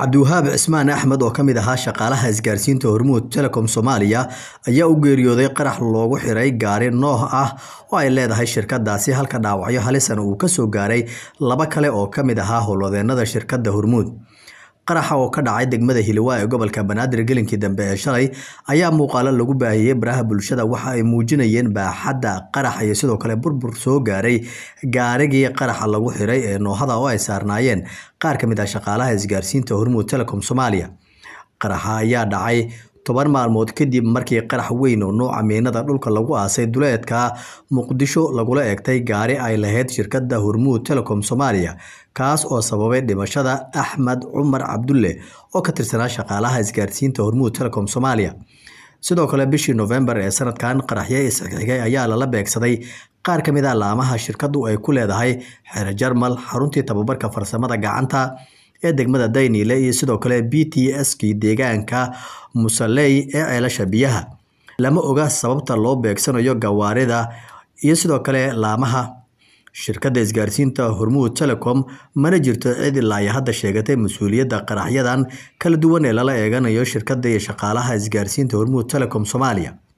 cabdiwahaab cismaan axmed oo ka mid ahaa shaqaalaha isgaarsiinta hormuud telecom soomaaliya ayaa u geeriyooday qarax loogu xiray gaari nooh ah oo ay leedahay shirkadaasi halka dhaawacyo halisan ah uu kasoo gaaray laba kale oo ka mid ahaa howlwadeenada shirkadda hormuud qaraxa oo ka dhacay degmada hiliwa ee gobolka banaadir gelinkii dambe ee shalay ayaa muuqaalo lagu baahiyey baraha bulshada waxa ay muujinayeen baaxadda qarax iyo sidoo kale burbur soo gaaray gaarigii qaraxa lagu xiray ee noohada oo ay saarnaayeen qaar ka mid ah shaqaalaha isgaarsiinta hormuud telecom soomaaliya qaraxa ayaa dhacay toban maalmood kadib markii qarax weyn oo nooca miinada dhulka lagu aasay duleedka muqdisho lagula eegtay gaari ay lahayd shirkadda hormuud telecom soomaaliya kaas oo sababay dhimashada axmed cumar cabdulle oo ka tirsanaa shaqaalaha isgaarsiinta hormuud telecom soomaaliya sidoo kale bishii novembar ee sanadkan qaraxyo isxigxigay ayaa lala beegsaday qaar ka mid a ah laamaha shirkaddu ay ku leedahay xeer jarmal xaruntii tababarka farsamada gacanta ee degmada dayniile iyo sidoo kale b t skii deegaanka musaley ee ceelasha biyaha lama oga sababta loo beegsanayo gawaarida iyo sidoo kale laamaha shirkadda isgaarsiinta hormuud telecom mana jirto cid ilaaya hadda sheegatay mas-uuliyadda qaraxyadan kala duwan ee lala eeganayo shirkadda iyo shaqaalaha isgaarsiinta hormuud telecom soomaaliya